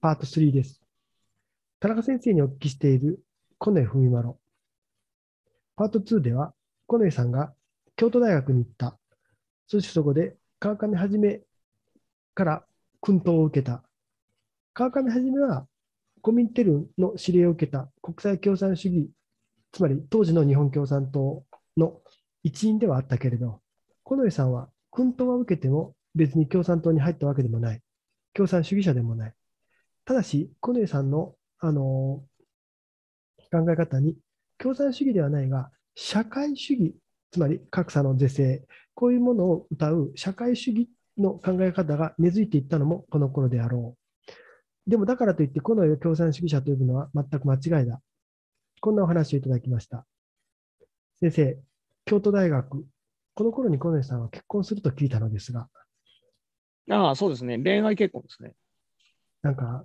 パート3です。田中先生にお聞きしているコネ文麿パート2では、コネさんが京都大学に行った。そしてそこで川上はじめから訓導を受けた。川上はじめはコミンテルンの指令を受けた国際共産主義、つまり当時の日本共産党の一員ではあったけれど、近衛さんは訓導は受けても別に共産党に入ったわけでもない、共産主義者でもない。ただし、コネさんの、あの考え方に、共産主義ではないが、社会主義、つまり格差の是正、こういうものを歌う社会主義の考え方が根付いていったのもこの頃であろう。でもだからといって、このを共産主義者と呼ぶのは全く間違いだ。こんなお話をいただきました。先生、京都大学、この頃にコネさんは結婚すると聞いたのですが。ああ、そうですね。恋愛結婚ですね。なんか、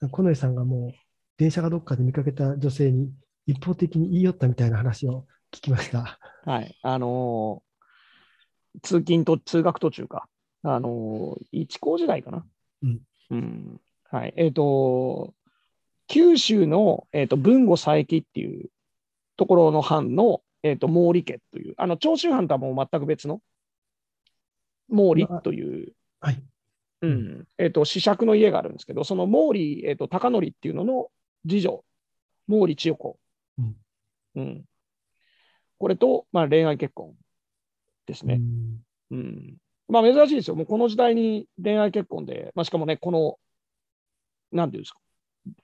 近衛さんがもう、電車がどっかで見かけた女性に一方的に言い寄ったみたいな話を聞きました。はい、あのー、通勤と通学途中か、あのー、一高時代かな。うん、うん、はいえーと、九州の、えーと、豊後佐伯っていうところの藩の、えーと、と毛利家という、あの長州藩とはもう全く別の毛利という、まあはい、うん、えーと、子爵の家があるんですけど、その毛利、えーと、と則っていうのの次女、毛利千代子、うんうん、これと、まあ、恋愛結婚ですね。うん、うん、まあ、珍しいですよ、もうこの時代に恋愛結婚で、まあ、しかもね、この、なんていうんですか、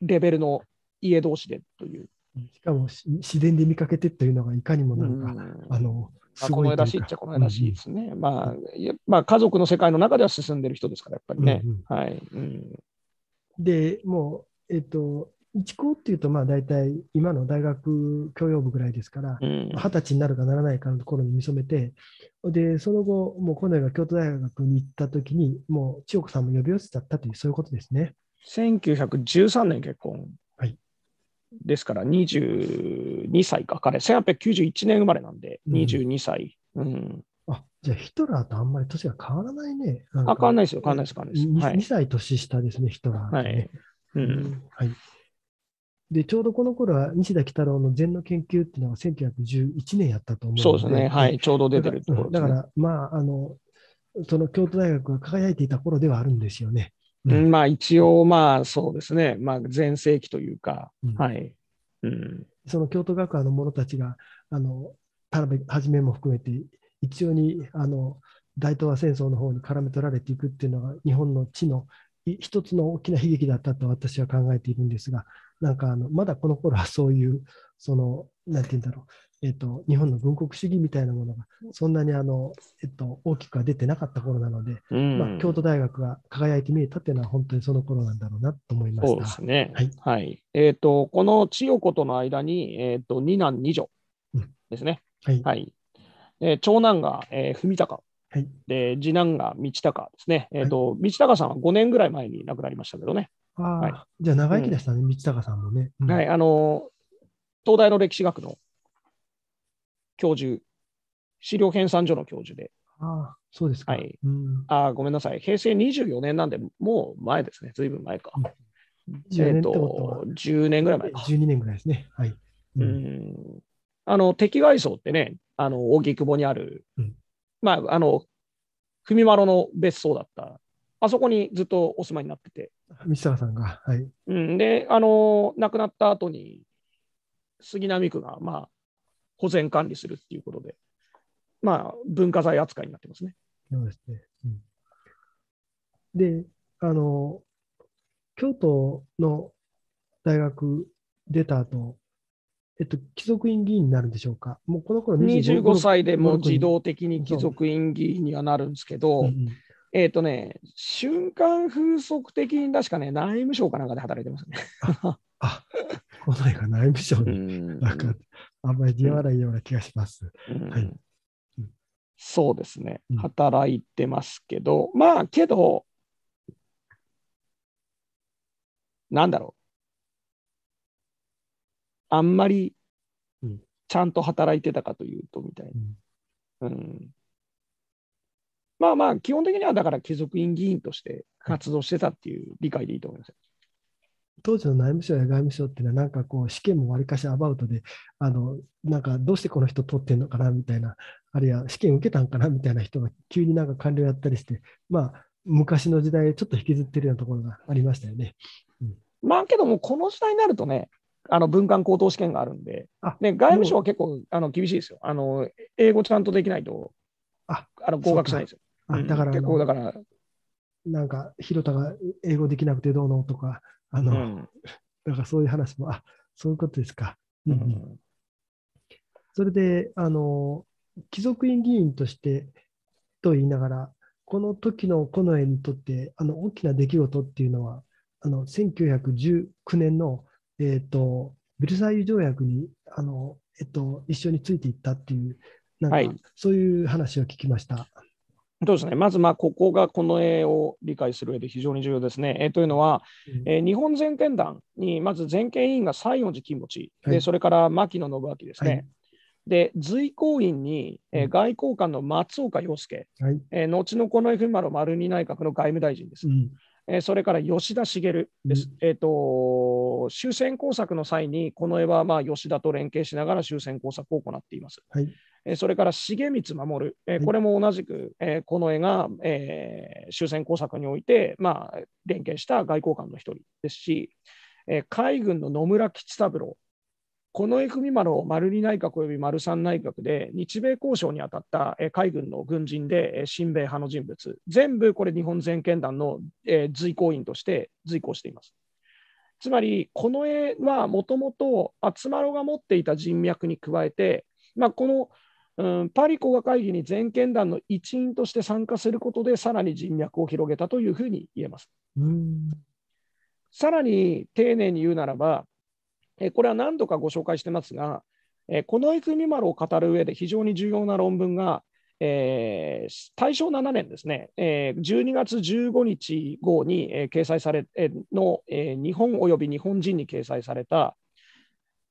レベルの家同士でという。しかも自然で見かけてというのがいかにもなんか、うん、あのまあ、この絵らしいっちゃこの絵らしいですね。うんまあ、まあ、家族の世界の中では進んでる人ですから、やっぱりね。うんうん、はい、うん、でもう、えっと、一高っていうと、まあ、大体今の大学教養部ぐらいですから、二、十、歳になるかならないかのところに見初めて、で、その後、もうこの絵が京都大学に行ったときに、もう千代子さんも呼び寄せちゃったという、そういうことですね。1913年結婚。ですから22歳か、彼、1891年生まれなんで、22歳。あじゃあ、ヒトラーとあんまり年が変わらないね。あ変わらないですよ、変わらないです、変わらないです。2, 2歳年下ですね、ヒトラー、はいうん、はい。で、ちょうどこの頃は西田喜太郎の禅の研究っていうのが1911年やったと思うそうですね、はい、ちょうど出てるところ、ね、だから、まあ、あの、その京都大学が輝いていた頃ではあるんですよね。うん、まあ一応、まあそうですね、まあ、前世紀というか、うん、はい。うん、その京都学派の者たちが、あの田辺一めも含めて、一応にあの大東亜戦争の方に絡め取られていくっていうのが、日本の地の一つの大きな悲劇だったと私は考えているんですが、なんかあのまだこの頃はそういう、その、なんて言うんだろう、えっと、日本の軍国主義みたいなものがそんなにあの、えっと、大きくは出てなかった頃なので、うん、まあ、京都大学が輝いて見えたっていうのは本当にその頃なんだろうなと思いましそうですね、はいはいえーと、この千代子との間に、えーと、二男二女ですね、うん、はいはい、えー、長男が、えー、文隆、はい、で次男が道隆ですね、えーと、はい、道隆さんは5年ぐらい前に亡くなりましたけどね。あはい、じゃあ長生きでしたね、うん、道隆さんもね。はいあの東大の歴史学の教授、資料編纂所の教授で。ああ、そうですか。はい。うん、あごめんなさい。平成24年なんで、もう前ですね。ずいぶん前か。うん、えっ、と、10年ぐらい前か。12年ぐらいですね。はい。うん、うんあの、敵外層ってね、あの、大木にある、うん、まあ、あの、文丸の別荘だった、あそこにずっとお住まいになってて。三沢さんが、はい。うん、で、あの、亡くなった後に、杉並区が、まあ、保全管理するっていうことで、まあ、文化財扱いになってますね。そうですね、うん、であの京都の大学出た後えっと、貴族院議員になるんでしょうか、もうこの頃25 25歳でもう自動的に貴族院議員にはなるんですけど、うんうん、えっ、とね、瞬間風速的に確かね、内務省かなんかで働いてますね。ああ この内務省に、あんまり似合わないような気がします。はい、そうですね、働いてますけど、まあ、けど、なんだろう、あんまりちゃんと働いてたかというと、みたいな。うん、まあまあ、基本的にはだから、貴族院議員として活動してたっていう理解でいいと思います。当時の内務省や外務省っていうのは、なんかこう、試験もわりかしアバウトで、あの、なんかどうしてこの人取ってんのかなみたいな、あるいは試験受けたんかなみたいな人が急になんか官僚やったりして、まあ、昔の時代、ちょっと引きずってるようなところがありましたよね。うん、まあ、けども、この時代になるとね、あの文官高等試験があるんで、ね、外務省は結構あの厳しいですよあの。英語ちゃんとできないと、ああの合格しないですよ。あだから、うん、結構だから。なんか、広田が英語できなくてどうのとか、あの、うん、だ からそういう話も、あそういうことですか。うん、うん、それで、あの、貴族院議員として、と言いながら、この時の近衛にとって、あの、大きな出来事っていうのは、あの、1919年の、えっ、ー、と、ベルサイユ条約に、あの、えっと、一緒についていったっていう、なんか、はい、そういう話を聞きました。そうですね、まずまあここがこの絵を理解する上で非常に重要ですね。えー、というのは、うん、えー、日本全権団にまず全権委員が西園寺金持ち、はい、でそれから牧野信明ですね。はい、で随行員に、えー、外交官の松岡洋介、はい、えー、後のこの F・ マロ丸二内閣の外務大臣です。うんえそれから吉田茂です、えーと、終戦工作の際に、この絵はま吉田と連携しながら終戦工作を行っています。はいえそれから重光守、えこれも同じく、えこの絵が、え終戦工作において、ま連携した外交官の一人ですし、え海軍の野村吉三郎、近衛文丸を丸二内閣および丸三内閣で日米交渉に当たった海軍の軍人で親米派の人物、全部これ、日本全権団の随行員として随行しています。つまり、近衛はもともと厚丸が持っていた人脈に加えて、まあ、このうん、パリ講和会議に全権団の一員として参加することで、さらに人脈を広げたというふうに言えます。さらに丁寧に言うならば、えこれは何度かご紹介してますが、えこの泉丸を語る上で非常に重要な論文が、えー、大正7年ですね、えー、12月15日号に、えー、掲載され、えの、え日本および日本人に掲載された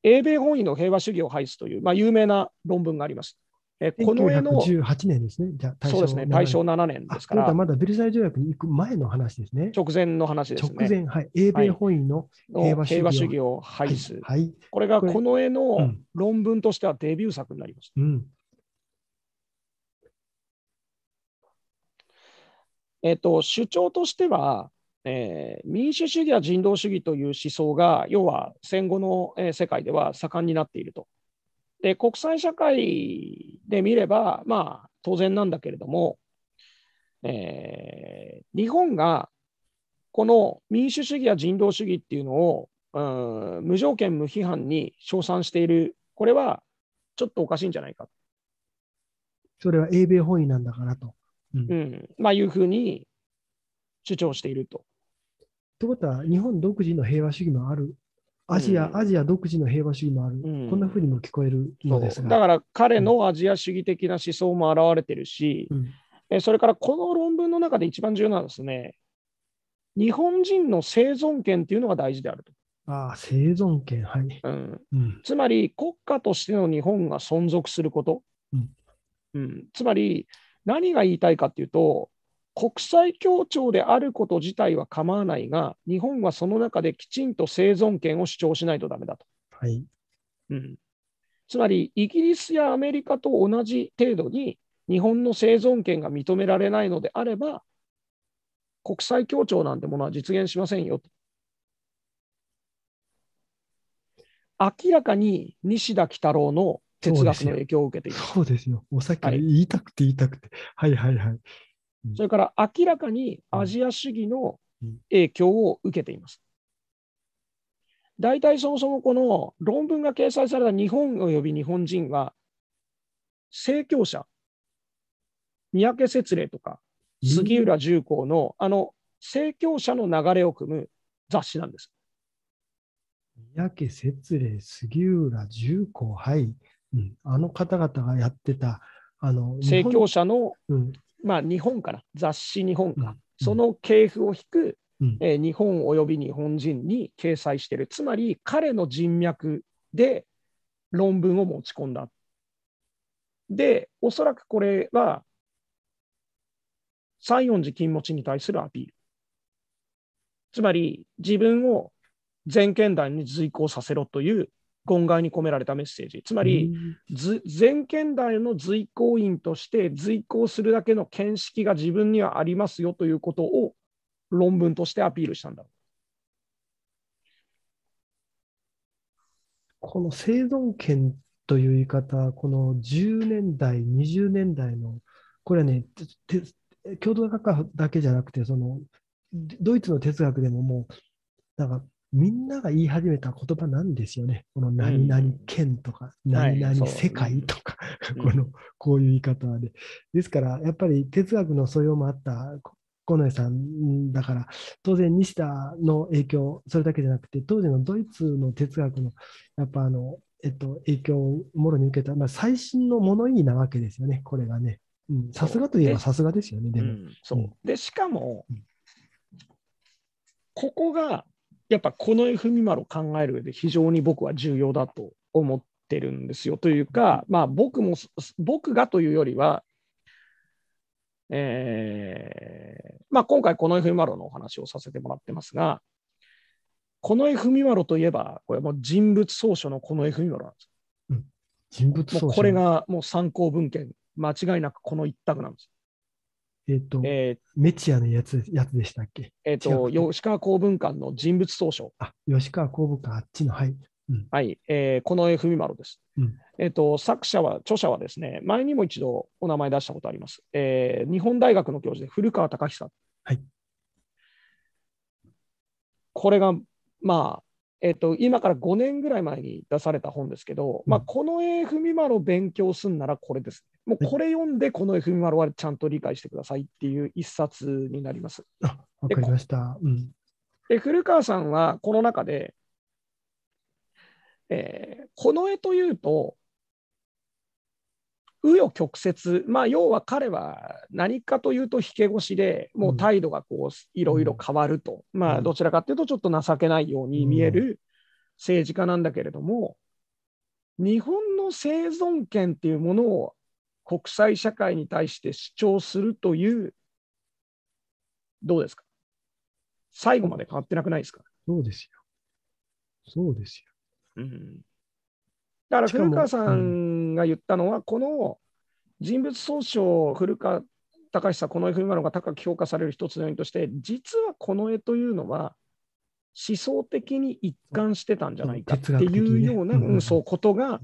英米本位の平和主義を廃すという、まあ、有名な論文があります。えこの絵の。1 8年ですね。じゃ大正そうですね。大正7年ですから。まだベルサイ条約に行く前の話ですね。直前の話ですね。直前、はい。英米本位の平和主義,、はい、主義を廃止、はい、はい。これがこの絵の論文としてはデビュー作になりました。うん、えっと、主張としては、えー、民主主義や人道主義という思想が、要は戦後の、えー、世界では盛んになっていると。で国際社会で見れば、まあ、当然なんだけれども、えー、日本がこの民主主義や人道主義っていうのを、うん、無条件無批判に称賛している、これはちょっとおかしいんじゃないか。それは英米本位なんだからと。うん、うん、まあ、いうふうに主張していると。ということは、日本独自の平和主義もあるアジア、うん、アジア独自の平和主義もある、うん、こんなふうにも聞こえるのですがだから彼のアジア主義的な思想も表れてるし、うん、それからこの論文の中で一番重要なんですね、日本人の生存権っていうのが大事であると。ああ生存権、はい、うんつまり国家としての日本が存続すること、うんつまり何が言いたいかというと、国際協調であること自体は構わないが、日本はその中できちんと生存権を主張しないとだめだと。はいうん、つまり、イギリスやアメリカと同じ程度に、日本の生存権が認められないのであれば、国際協調なんてものは実現しませんよ。明らかに西田喜太郎の哲学の影響を受けている。そうですよ。すよおさっき言いたくて言いたくて。はい、はい、はい。それから明らかにアジア主義の影響を受けています。大体そもそもこの論文が掲載された日本及び日本人は、政教者、三宅節礼とか杉浦重工の、あの政教者の流れを組む雑誌なんです。三宅節礼、杉浦重工、はい、うん、あの方々がやってた、あの政教者のまあ、日本から、雑誌日本か、その系譜を引く、えー、日本及び日本人に掲載している、つまり彼の人脈で論文を持ち込んだ。で、おそらくこれは、西園寺金持ちに対するアピール。つまり、自分を全権団に随行させろという言外に込められたメッセージ、つまり、全県代の随行員として、随行するだけの見識が自分にはありますよということを論文としてアピールしたんだこの生存権という言い方、この10年代、20年代の、これはね、共同学科だけじゃなくて、そのドイツの哲学でももう、なんかみんなが言い始めた言葉なんですよね。この何々県とか、うん、何々世界とか、はい、この、こういう言い方で。ですから、やっぱり哲学の素養もあった近内さんだから、当然西田の影響、それだけじゃなくて、当時のドイツの哲学の、やっぱあの、えっと、影響をもろに受けた、まあ、最新の物言いなわけですよね、これがね。さすがといえばさすがですよね、でも。うん、そうでしかも、うん、ここがやっぱこの F・ ミマロを考える上で非常に僕は重要だと思ってるんですよ。というか、まあ、僕も僕がというよりは、えーまあ、今回この F・ ミマロのお話をさせてもらってますが、この F・ ミマロといえば、これも人物総書のこの F・ ミマルなんです。うん、人物これがもう参考文献、間違いなくこの一択なんです。えっ、ー、と、えー、メチアのやつやつでしたっけえっ、ー、と、吉川公文館の人物総書。あ、吉川公文館、あっちの、はい。うん、はい、えー、この絵文丸です。うん、えっ、ー、と、作者は、著者はですね、前にも一度お名前出したことあります。えー、日本大学の教授で古川隆久。はい。これが、まあ、えっと、今から5年ぐらい前に出された本ですけど、まあ、この絵文丸を勉強すんならこれです、もうこれ読んで、この絵踏文丸はちゃんと理解してくださいっていう一冊になります。あわかりました、うん、で。古川さんはこの中で、えー、この絵というと、紆余曲折、まあ、要は彼は何かというと、引け腰で、もう態度がこういろいろ変わると、うん、まあ、どちらかというと、ちょっと情けないように見える政治家なんだけれども、うん、日本の生存権っていうものを国際社会に対して主張するという、どうですか、最後まで変わってなくないですか。そうですよ。そうですよ。うんだから古川さんが言ったのは、この人物総称、古川隆久、この絵古川が高く評価される一つの要因として、実はこの絵というのは、思想的に一貫してたんじゃないかっていうような、ね、うん、そうことが、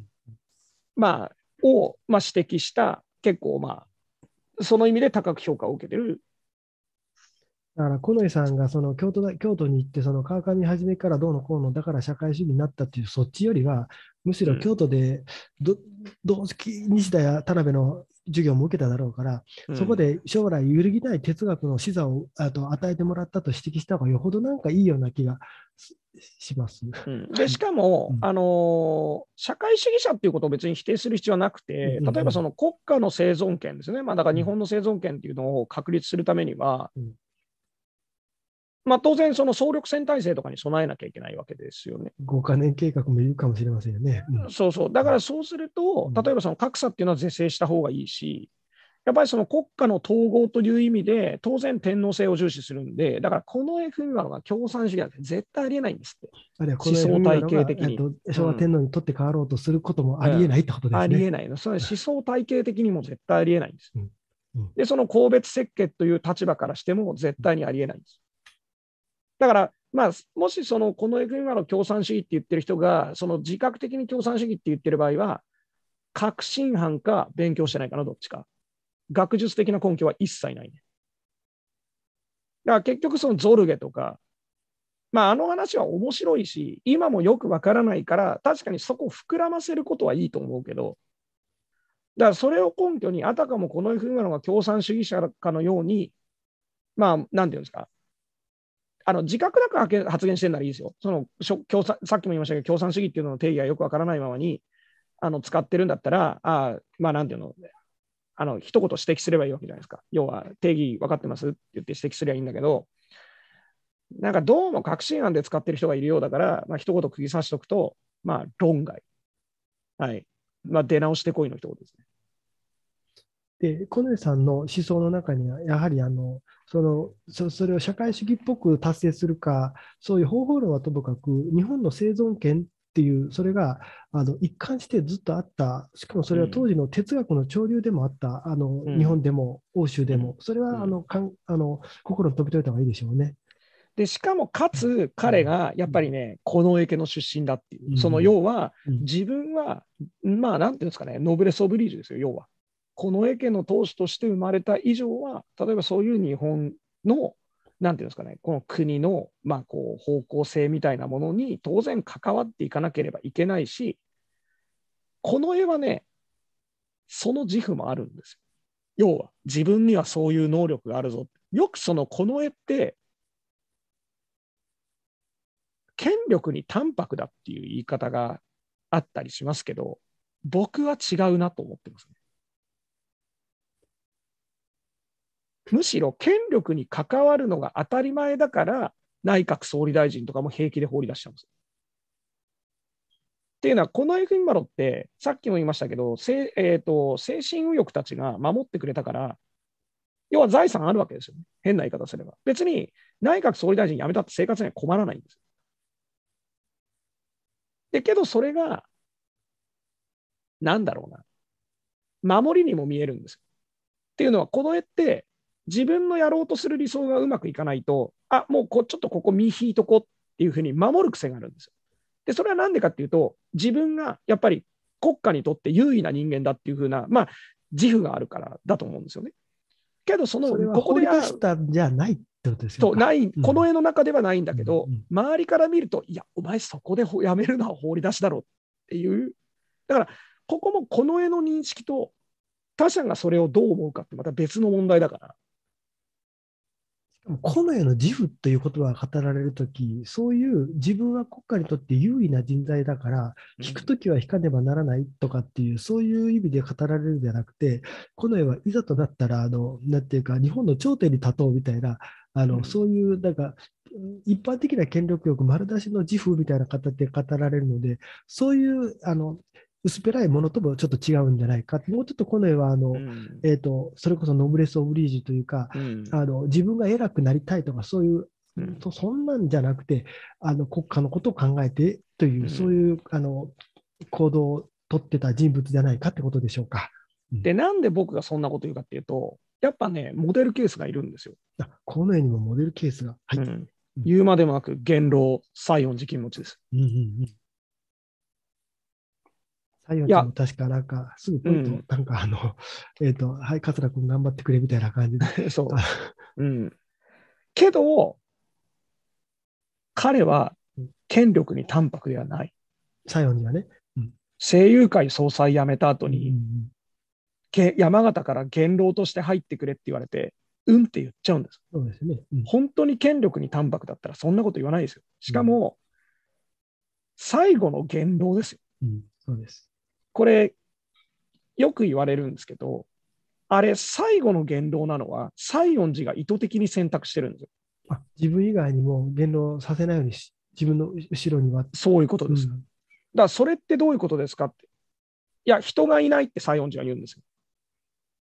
まあ、を、まあ、指摘した、結構、まあ、その意味で高く評価を受けてるだから、近衛さんがその京都京都に行って、その川上はじめからどうのこうの、だから社会主義になったっていう、そっちよりは、むしろ京都でど、ど西田や田辺の授業も受けただろうから、そこで将来揺るぎない哲学の資座をあと与えてもらったと指摘した方がよほどなんかいいような気がします、うん、でしかも、うん、あの、社会主義者っていうことを別に否定する必要はなくて、例えばその国家の生存権ですね、まあ、だから日本の生存権っていうのを確立するためには、うんまあ、当然、その総力戦体制とかに備えなきゃいけないわけですよね。5か年計画もいるかもしれませんよね。うん、そうそう、だからそうすると、例えばその格差っていうのは是正した方がいいし、やっぱりその国家の統合という意味で、当然天皇制を重視するんで、だからこの FMR は共産主義なんて絶対ありえないんですって。あるいはこの思想体系的に、えっと、昭和天皇にとって変わろうとすることもありえないってことですね。うんありえないの。それは思想体系的にも絶対ありえないんです。で、その公別設計という立場からしても絶対にありえないんです。だから、まあ、もしそのこの今の共産主義って言ってる人が、その自覚的に共産主義って言ってる場合は、確信犯か勉強してないかな、どっちか。学術的な根拠は一切ない、ね。だから結局、そのゾルゲとか、まあ、あの話は面白いし、今もよくわからないから、確かにそこを膨らませることはいいと思うけど、だからそれを根拠に、あたかもこの F なのが共産主義者かのように、まあ、なんていうんですか、あの自覚なく発言してるならいいですよその共産。さっきも言いましたけど、共産主義っていうのの定義がよくわからないままにあの使ってるんだったら、あまあ、なんていうの、あの一言指摘すればいいわけじゃないですか。要は、定義分かってますって言って指摘すればいいんだけど、なんかどうも確信案で使ってる人がいるようだから、まあ一言釘刺しておくと、まあ、論外。はい。まあ、出直してこいの一言ですね。で、コネさんの思想の中には、やはりあのそのそそれを社会主義っぽく達成するか、そういう方法論はともかく、日本の生存権っていう、それがあの一貫してずっとあった、しかもそれは当時の哲学の潮流でもあった、あの日本でも欧州でも、それはあのかんあの心に飛びといた方がいいでしょうね。でしかもかつ彼がやっぱりね、近衛家の出身だっていう、その要は自分は、まあなんていうんですかね、ノブレス・オブリージュですよ、要は。近衛家の当主として生まれた以上は、例えばそういう日本の、なんていうんですかね、この国の、まあ、こう方向性みたいなものに当然関わっていかなければいけないし、近衛はね、その自負もあるんですよ。要は、自分にはそういう能力があるぞ。よくその近衛って、権力に淡白だっていう言い方があったりしますけど、僕は違うなと思ってますね。むしろ権力に関わるのが当たり前だから、内閣総理大臣とかも平気で放り出しちゃうんです。っていうのは、この FM マロって、さっきも言いましたけど、えーと、と精神右翼たちが守ってくれたから、要は財産あるわけですよね。変な言い方すれば。別に内閣総理大臣辞めたって生活には困らないんです。で、けどそれが、なんだろうな。守りにも見えるんです。っていうのは、この絵って、自分のやろうとする理想がうまくいかないと、あもうこちょっとここ見引いとこっていうふうに守る癖があるんですよ。で、それはなんでかっていうと、自分がやっぱり国家にとって優位な人間だっていうふうな、まあ、自負があるからだと思うんですよね。けど、そのここで出したんじゃないってことですよね。ない、この絵の中ではないんだけど、うんうん、周りから見ると、いや、お前、そこでやめるのは放り出しだろっていう、だから、ここもこの絵の認識と他者がそれをどう思うかってまた別の問題だから。この世の自負という言葉が語られるとき、そういう自分は国家にとって優位な人材だから、聞くときは引かねばならないとかっていう、そういう意味で語られるんじゃなくて、この世はいざとなったら、あの、なんていうか、日本の頂点に立とうみたいな、あの、そういう、なんか、一般的な権力欲丸出しの自負みたいな形で語られるので、そういうあの薄っぺらいものともちょっと違うんじゃないか。もうちょっとこの絵は、あの、うん、えっ、ー、と、それこそノブレス・オブリージュというか、うん、あの、自分が偉くなりたいとか、そういう、うん、そんなんじゃなくて、あの、国家のことを考えてという、そういう、あの、行動をとってた人物じゃないかってことでしょうか。で、なんで僕がそんなこと言うかっていうと、やっぱね、モデルケースがいるんですよ。この絵にもモデルケースが。はい。言うまでもなく、元老、西園寺金持ちです。うんうんうん西洋ちゃんも確かなんか、すぐ来ると、うん、なんかあの、えっ、ー、と、はい、桂君頑張ってくれみたいな感じで。そう。うん。けど、彼は権力に淡白ではない。西洋にはね。うん、声優界総裁辞めた後に、うん、け山形から元老として入ってくれって言われて、うんって言っちゃうんです。そうですね、うん、本当に権力に淡白だったらそんなこと言わないですよ。しかも、うん、最後の元老ですよ。うん、そうです。これ、よく言われるんですけど、あれ、最後の言動なのは、西園寺が意図的に選択してるんですよ。あ自分以外にも言動させないようにし、自分の後ろには。そういうことです。うん、だから、それってどういうことですかって。いや、人がいないって西園寺は言うんですよ。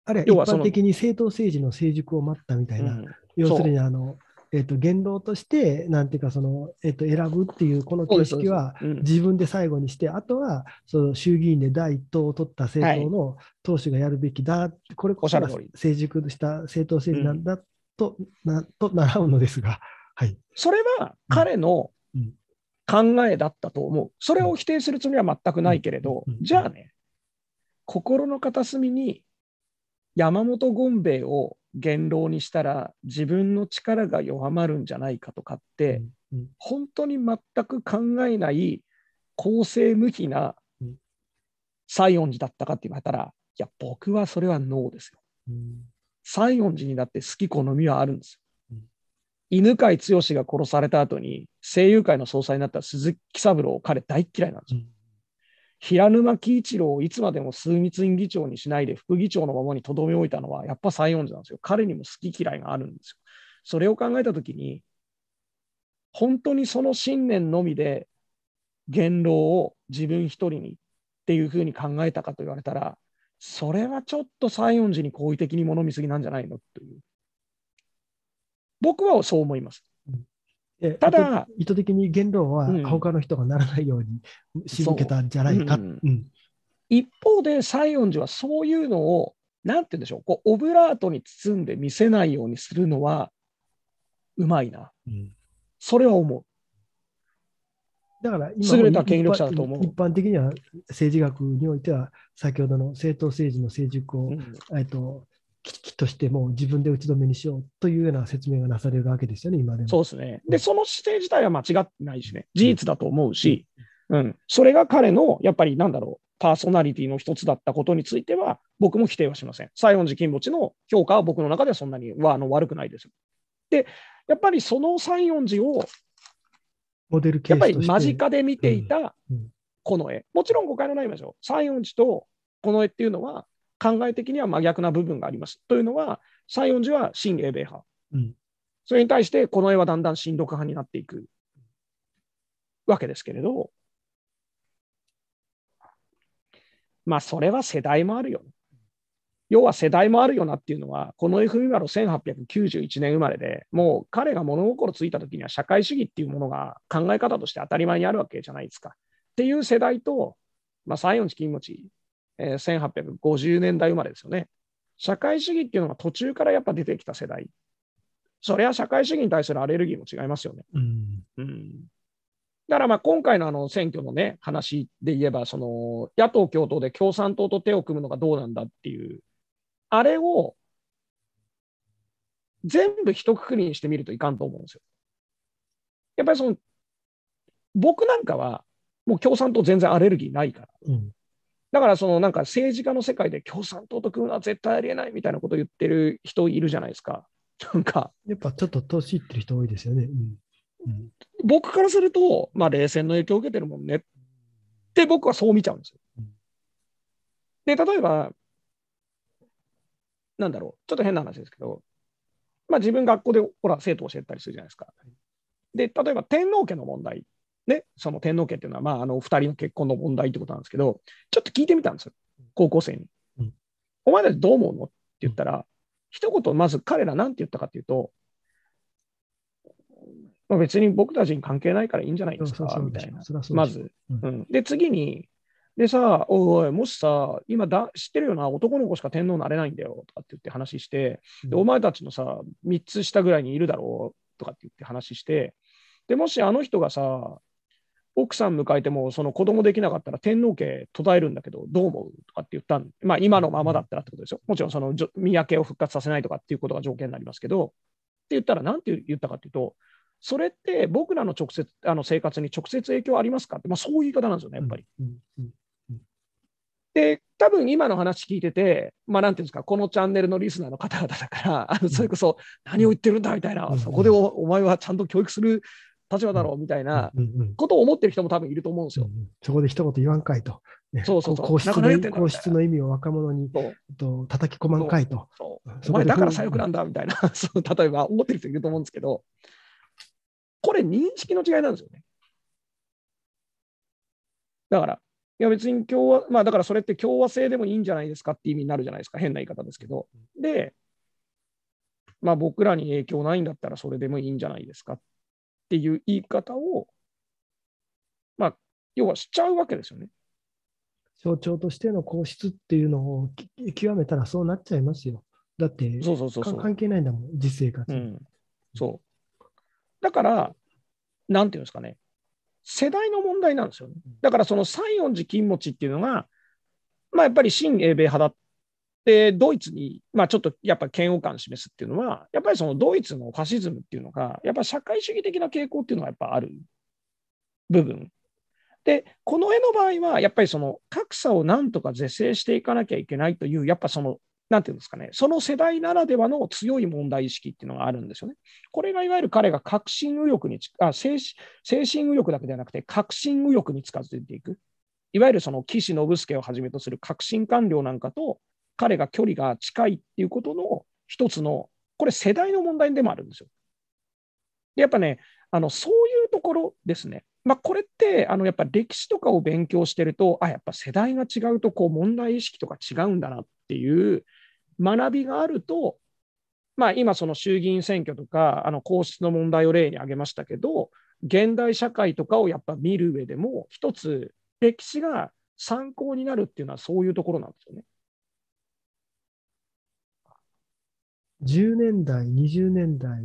あれは一般的に政党政治の成熟を待ったみたいな、うん、要するにあのえっと、言動として、なんていうか、その、えっと、選ぶっていう、この形式は自分で最後にして、うん、あとは、その衆議院で第一党を取った政党の党首がやるべきだ、はい、これこそ成熟した政党整理なんだと、うん、なと習うのですが、はい。それは彼の考えだったと思う。それを否定するつもりは全くないけれど、じゃあね、心の片隅に山本権兵衛を言動にしたら自分の力が弱まるんじゃないかとかって、うんうん、本当に全く考えない公正無比な西園寺だったかって言われたらいや僕はそれはノーですよ。うん、西園寺にだって好き好みはあるんですよ。うん、犬飼剛が殺された後に声優界の総裁になった鈴木三郎彼大嫌いなんですよ。うん平沼喜一郎をいつまでも枢密院議長にしないで副議長のままにとどめ置いたのはやっぱ西園寺なんですよ。彼にも好き嫌いがあるんですよ。それを考えたときに、本当にその信念のみで元老を自分一人にっていうふうに考えたかと言われたら、それはちょっと西園寺に好意的に物見すぎなんじゃないのという。僕はそう思います。ただ、意図的に言論は他の人がならないように仕向けたんじゃないか。一方で、西園寺はそういうのを、なんて言うんでしょう、こうオブラートに包んで見せないようにするのは、うまいな、うん。それは思う。だから今優れた権力者だと思う一般的には政治学においては、先ほどの政党政治の成熟を、うん、えっと、危きとしても自分で打ち止めにしようというような説明がなされるわけですよね、今でも。そうですね。で、その姿勢自体は間違ってないしね、事実だと思うし、うん、それが彼のやっぱりなんだろう、パーソナリティの一つだったことについては、僕も否定はしません。西園寺金墓地の評価は僕の中ではそんなにはあの悪くないです。で、やっぱりその西園寺を、モデルやっぱり間近で見ていたこの絵、うんうん、もちろん誤解のないでしょう、西園寺とこの絵っていうのは、考え的には真逆な部分があります。というのは、西園寺は新英米派。うん、それに対して、この絵はだんだん新独派になっていくわけですけれど、まあ、それは世代もあるよ。要は世代もあるよなっていうのは、この F・ ミマロ1891年生まれで、もう彼が物心ついた時には社会主義っていうものが考え方として当たり前にあるわけじゃないですか。っていう世代と、まあ、西園寺金持ちえ1850年代生まれですよね。社会主義っていうのが途中からやっぱ出てきた世代。それは社会主義に対するアレルギーも違いますよね。うんうん、だからまあ今回のあの選挙のね話で言えば、その野党共闘で共産党と手を組むのがどうなんだっていう、あれを全部一括りにしてみるといかんと思うんですよ。やっぱりその僕なんかはもう共産党全然アレルギーないから、うん、だからそのなんか政治家の世界で共産党と組むのは絶対ありえないみたいなことを言ってる人いるじゃないですか。なんか。やっぱちょっと年いってる人多いですよね。うんうん、僕からすると、まあ、冷戦の影響を受けてるもんねって僕はそう見ちゃうんですよ。で、例えば、なんだろう、ちょっと変な話ですけど、まあ、自分学校でほら生徒を教えたりするじゃないですか。で、例えば天皇家の問題ね、その天皇家っていうのは、まあ、あの二人の結婚の問題ってことなんですけど、ちょっと聞いてみたんですよ、高校生に。うん、お前たちどう思うのって言ったら、うん、一言、まず彼らなんて言ったかっていうと、まあ、別に僕たちに関係ないからいいんじゃないですか、みたいな。まず、うん。で、次に、でさ、おい、もしさ、今だ、知ってるよな、男の子しか天皇になれないんだよとかって言って話して、でお前たちのさ、3つ下ぐらいにいるだろうとかって言って話して、でもしあの人がさ、奥さん迎えても、その子供できなかったら天皇家途絶えるんだけど、どう思うとかって言ったん、まあ、今のままだったらってことですよ。もちろん、その宮家を復活させないとかっていうことが条件になりますけど、って言ったら、なんて言ったかっていうと、それって僕らの直接あの生活に直接影響ありますかって、まあ、そういう言い方なんですよね、やっぱり。で、多分今の話聞いてて、まあ、なんていうんですか、このチャンネルのリスナーの方々だから、あのそれこそ、何を言ってるんだみたいな、そこでお前はちゃんと教育する立場だろうみたいなことを思ってる人も多分いると思うんですよ。うんうん、そこで一言言わんかいと。ね、そうそうそう皇室の皇室の意味を若者にと叩き込まんかいと。お前だから左翼なんだみたいな、そ例えば思ってる人いると思うんですけど、これ認識の違いなんですよね。だから、いや別に共和、まあだからそれって共和制でもいいんじゃないですかって意味になるじゃないですか、変な言い方ですけど。で、まあ僕らに影響ないんだったらそれでもいいんじゃないですかっっていう言い方を、まあ、要はしちゃうわけですよね。象徴としての皇室っていうのを極めたらそうなっちゃいますよ。だって、そうそうそう関係ないんだもん、実生活、うん。そう。だから、なんていうんですかね、世代の問題なんですよね。だから、その西園寺金持ちっていうのが、まあ、やっぱり新英米派だっで、ドイツに、まあ、ちょっとやっぱ嫌悪感を示すっていうのは、やっぱりそのドイツのファシズムっていうのが、やっぱ社会主義的な傾向っていうのがやっぱある部分。で、この絵の場合は、やっぱりその格差をなんとか是正していかなきゃいけないという、やっぱその、なんていうんですかね、その世代ならではの強い問題意識っていうのがあるんですよね。これがいわゆる彼が革新右翼にあ精、精神右翼だけではなくて、革新右翼に近づいていく。いわゆるその岸信介をはじめとする革新官僚なんかと、彼が距離が近いっていうことの一つの、これ、世代の問題でもあるんですよ。でやっぱね、あのそういうところですね、まあ、これってあのやっぱ歴史とかを勉強してると、あやっぱ世代が違うとこう問題意識とか違うんだなっていう学びがあると、まあ、今、その衆議院選挙とか、あの皇室の問題を例に挙げましたけど、現代社会とかをやっぱ見る上でも、一つ、歴史が参考になるっていうのはそういうところなんですよね。10年代、20年代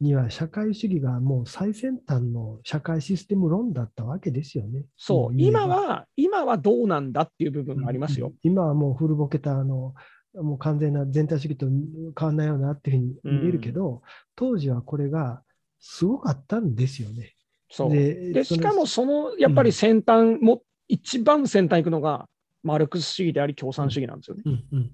には社会主義がもう最先端の社会システム論だったわけですよね。そう、今は、今はどうなんだっていう部分がありますよ。今はもう古ぼけたあのもう完全な全体主義と変わんないよなっていうふうに見えるけど、うん、当時はこれがすごかったんですよね。ででしかもそのやっぱり先端も、うん、一番先端行くのがマルクス主義であり共産主義なんですよね。うんうん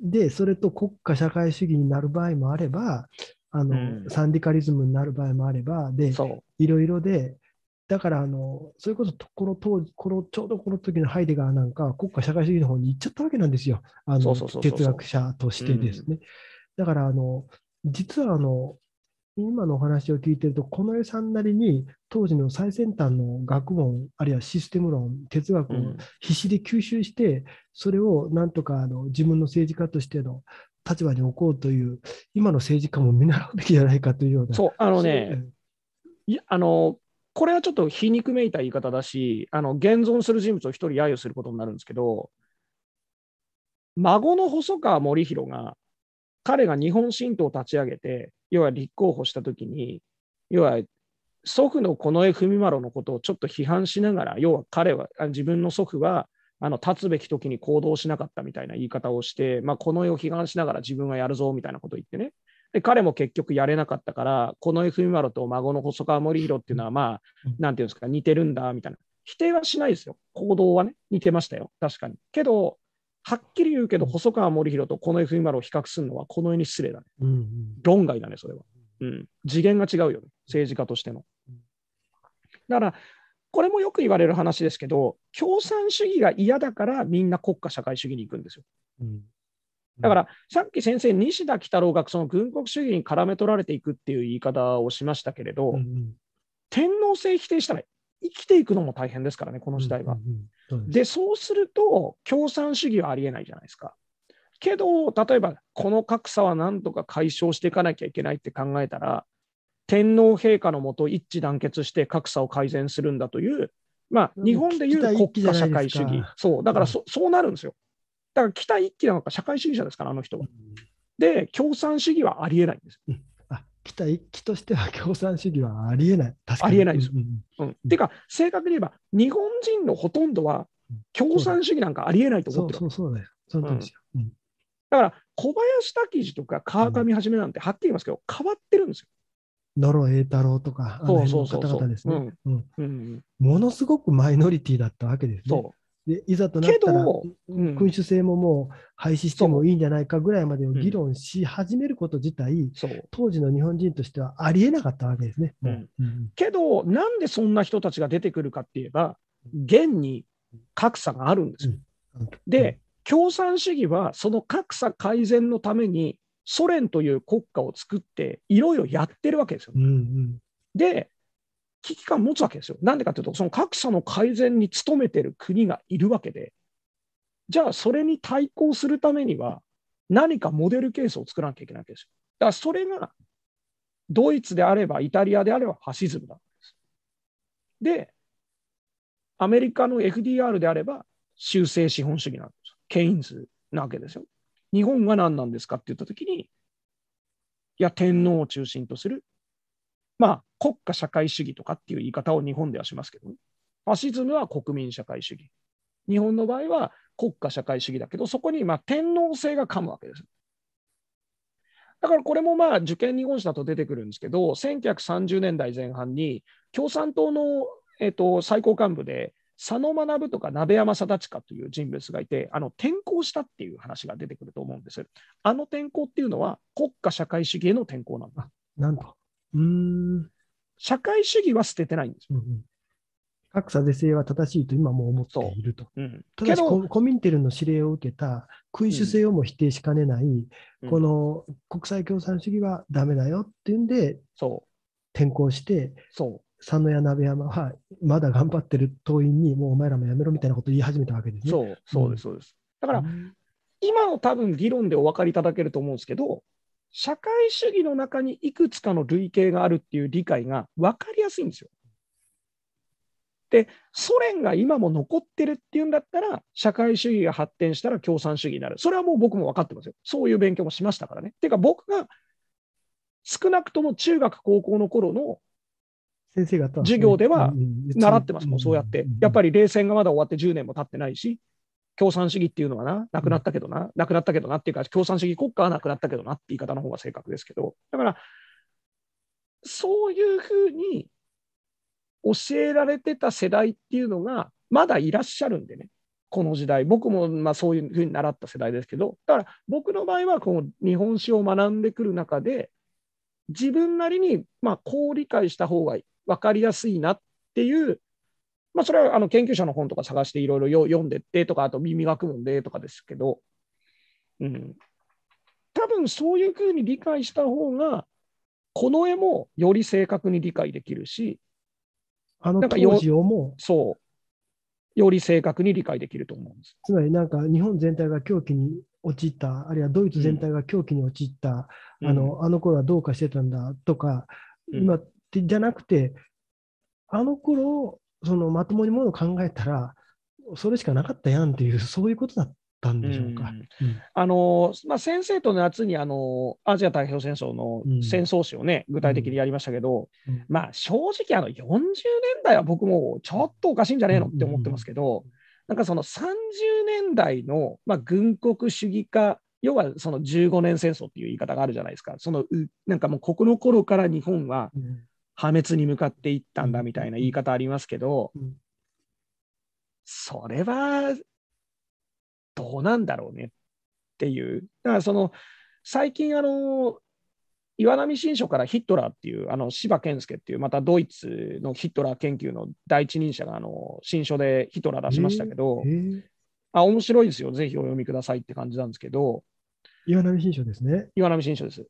で、それと国家社会主義になる場合もあれば、あの、うん、サンディカリズムになる場合もあれば、で、いろいろで、だからあの、それこそこの当時この、ちょうどこの時のハイデガーなんか、国家社会主義の方に行っちゃったわけなんですよ、あの哲学者としてですね。うん、だからあの、実はあの今のお話を聞いてると、この江さんなりに当時の最先端の学問、あるいはシステム論、哲学を必死で吸収して、うん、それをなんとかあの自分の政治家としての立場に置こうという、今の政治家も見習うべきじゃないかというような。そうあのね、いやあのこれはちょっと皮肉めいた言い方だし、あの現存する人物を一人揶揄することになるんですけど、孫の細川守弘が彼が日本新党を立ち上げて、要は立候補したときに、要は祖父の近衛文麿のことをちょっと批判しながら、要は彼は、自分の祖父はあの立つべき時に行動しなかったみたいな言い方をして、まあ、近衛を批判しながら自分はやるぞみたいなことを言ってね。で彼も結局やれなかったから、近衛文麿と孫の細川守弘っていうのは、まあ、なんていうんですか、似てるんだみたいな。否定はしないですよ。行動はね、似てましたよ。確かに。けど、はっきり言うけど、細川森弘とこの FMR を比較するのは、この世に失礼だね。うんうん、論外だね、それは。うん、次元が違うよね、政治家としての。だから、これもよく言われる話ですけど、共産主義が嫌だからみんな国家社会主義に行くんですよ。うん、だから、さっき先生、西田喜太郎がその軍国主義に絡め取られていくっていう言い方をしましたけれど、うんうん、天皇制否定したら生きていくのも大変ですからね、この時代は。で、そうすると、共産主義はありえないじゃないですか。けど、例えば、この格差はなんとか解消していかなきゃいけないって考えたら、天皇陛下のもと一致団結して格差を改善するんだという、まあ、日本でいう国家社会主義、そう、だからそうん、そうなるんですよ。だから北一揆なのか社会主義者ですから、あの人は。で、共産主義はありえないんです。期待期としては共産主義はありえない。確かにありえないです。うんうん、てか、正確に言えば、日本人のほとんどは共産主義なんかありえないと思ってる。そうそうそうだその通よ。だから、小林武二とか川上はじめなんて、はっきり言いますけど、変わってるんですよ。野呂栄太郎とか、あの方々ですね。ものすごくマイノリティだったわけですね。そでいざとなったら、君主制ももう廃止してもいいんじゃないかぐらいまでを議論し始めること自体、当時の日本人としてはありえなかったわけですね。けど、なんでそんな人たちが出てくるかって言えば、現に格差があるんですよ。で、共産主義はその格差改善のために、ソ連という国家を作って、いろいろやってるわけですよ。で、危機感持つわけですよ。なんでかというと、その格差の改善に努めてる国がいるわけで、じゃあそれに対抗するためには、何かモデルケースを作らなきゃいけないわけですよ。だからそれがドイツであれば、イタリアであればファシズムなんです。で、アメリカの FDR であれば修正資本主義なんです。ケインズなわけですよ。日本は何なんですかって言ったときに、いや、天皇を中心とするまあ、国家社会主義とかっていう言い方を日本ではしますけど、ね、ファシズムは国民社会主義。日本の場合は国家社会主義だけど、そこにま天皇制が噛むわけです。だからこれもまあ受験日本史だと出てくるんですけど、1930年代前半に共産党の、えー、と最高幹部で、佐野学とか鍋山貞親という人物がいて、あの転校したっていう話が出てくると思うんです。あの転校っていうのは国家社会主義への転校なんだ。なんと。うん。社会主義は捨ててないんですよ。うんうん格差是正は正しいと今も思っていると。うん、ただしコミンテルの指令を受けた君主制をも否定しかねない、うん、この国際共産主義はダメだよっていうんで、転校して、佐野や鍋山はまだ頑張ってる党員に、もうお前らもやめろみたいなことを言い始めたわけですね。うそうです。だから、今の多分議論でお分かりいただけると思うんですけど、社会主義の中にいくつかの類型があるっていう理解が分かりやすいんですよ。でソ連が今も残ってるっていうんだったら社会主義が発展したら共産主義になるそれはもう僕も分かってますよそういう勉強もしましたからね。てか僕が少なくとも中学高校の頃の先生方、授業では習ってますもん、そうやって。やっぱり冷戦がまだ終わって10年も経ってないし、共産主義っていうのはな、なくなったけどな、なくなったけどなっていうか、共産主義国家はなくなったけどなって言い方の方が正確ですけど、だから、そういうふうに教えられてた世代っていうのが、まだいらっしゃるんでね、この時代、僕もまあそういうふうに習った世代ですけど、だから僕の場合は、この日本史を学んでくる中で、自分なりにまあこう理解した方が分かりやすいなっていうまあ、それはあの研究者の本とか探していろいろ読んでってとか、あと耳学問でとかですけど、うん、多分そういうふうに理解した方が、この絵もより正確に理解できるし、あの当時をもそう、より正確に理解できると思うんです。つまりなんか日本全体が狂気に陥った、あるいはドイツ全体が狂気に陥った、うん、あのあの頃はどうかしてたんだとか、うん、今じゃなくて、あの頃そのまともにものを考えたら、それしかなかったやんっていう、そういうことだったんでしょうか。うん、あのまあ、先生と夏にあのアジア太平洋戦争の戦争史をね、うん、具体的にやりましたけど、うん、まあ、正直、あの40年代は僕もちょっとおかしいんじゃねえのって思ってますけど、なんかその30年代の、まあ、軍国主義化、要はその15年戦争っていう言い方があるじゃないですか、そのなんかもうここの頃から日本は破滅に向かっていったんだみたいな言い方ありますけど、うん、それはどうなんだろうねっていう。だからその最近あの岩波新書からヒットラーっていうあの柴健介っていうまたドイツのヒットラー研究の第一人者があの新書でヒットラー出しましたけど、えー、あ面白いですよぜひお読みくださいって感じなんですけど岩波新書ですね岩波新書です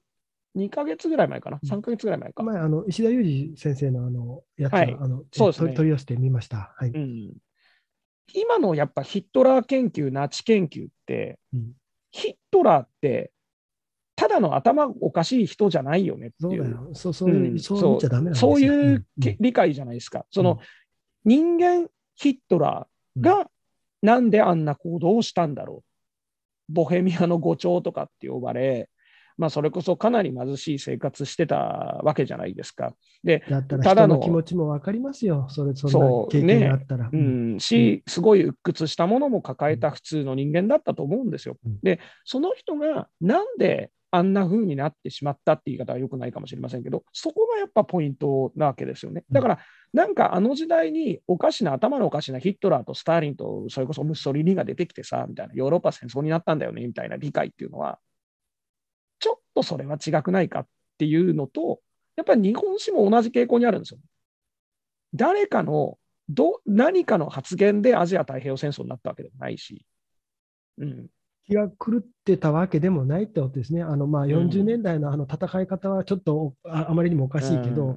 2か月ぐらい前かな、3か月ぐらい前か。前あの石田裕二先生のあのやつを、はい、あのそうですね、取り寄せてみました、はい、うん、今のやっぱヒットラー研究、ナチ研究って、うん、ヒトラーってただの頭おかしい人じゃないよねっていう。そうそう、うん、そうそういう理解じゃないですか。うん、その、人間ヒットラーがなんであんな行動をしたんだろう。ボヘミアの誤長とかって呼ばれ、まあ、それこそかなり貧しい生活してたわけじゃないですか。で、だただの気持ちも分かりますよ、それそん経験があったら。ね、うん、うん、し、すごい鬱屈したものも抱えた普通の人間だったと思うんですよ。うん、で、その人がなんであんな風になってしまったって言い方はよくないかもしれませんけど、そこがやっぱポイントなわけですよね。だから、なんかあの時代におかしな、頭のおかしなヒットラーとスターリンと、それこそムッソリニが出てきてさ、みたいな、ヨーロッパ戦争になったんだよね、みたいな理解っていうのは、とそれは違くないかっていうのと、やっぱり日本史も同じ傾向にあるんですよ。誰かのど何かの発言でアジア太平洋戦争になったわけでもないし、うん、気が狂ってたわけでもないってことですね。あのまあ40年代のあの戦い方はちょっとあまりにもおかしいけど、うん、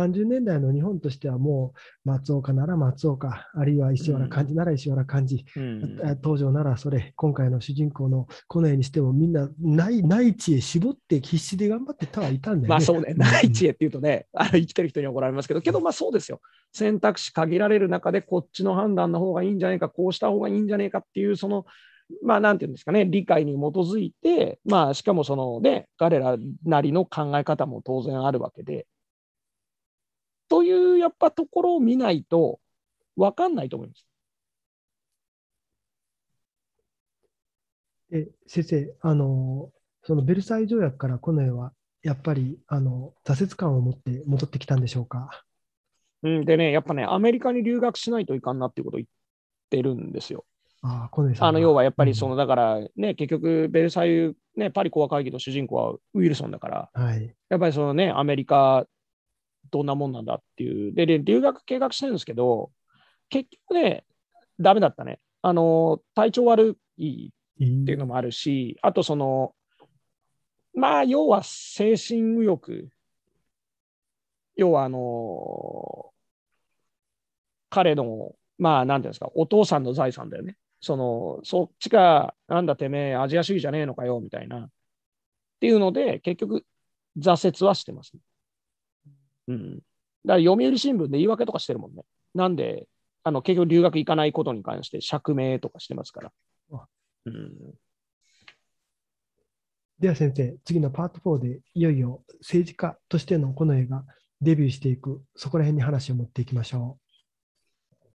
30年代の日本としてはもう松岡なら松岡、あるいは石原漢字なら石原漢字、うん、東条ならそれ、今回の主人公のこの絵にしてもみんな内内地へ絞って必死で頑張ってたはいたんだよね。まあそうね、内地へっていうとね、あの生きてる人に怒られますけど、けどまあそうですよ。選択肢限られる中でこっちの判断の方がいいんじゃないか、こうした方がいいんじゃないかっていう、その、まあ、なんていうんですかね、理解に基づいて、まあ、しかもそのね、彼らなりの考え方も当然あるわけで、というやっぱところを見ないと分かんないと思います。え先生、あのそのベルサイユ条約からこの絵はやっぱりあの挫折感を持って戻ってきたんでしょうか。うん、でね、やっぱね、アメリカに留学しないといかんなっていうことを言ってるんですよ。ああの要はやっぱりその、だからね、結局ベルサイユ、ね、パリ講和会議の主人公はウィルソンだから、やっぱりそのね、アメリカ、どんなもんなんだっていう。で、で留学計画してるんですけど、結局ね、ダメだったね。あの、体調悪いっていうのもあるし、あとその、まあ、要は精神右翼。要はあの、彼の、まあ、なんていうんですか、お父さんの財産だよね。そのそっちが、なんだてめえ、アジア主義じゃねえのかよみたいな。っていうので、結局、挫折はしてます、ね。うん。だから、読売新聞で言い訳とかしてるもんね。なんで、あの結局、留学行かないことに関して、釈明とかしてますから。うん、では先生、次のパート4でいよいよ政治家としてのこの絵がデビューしていく、そこら辺に話を持っていきましょう。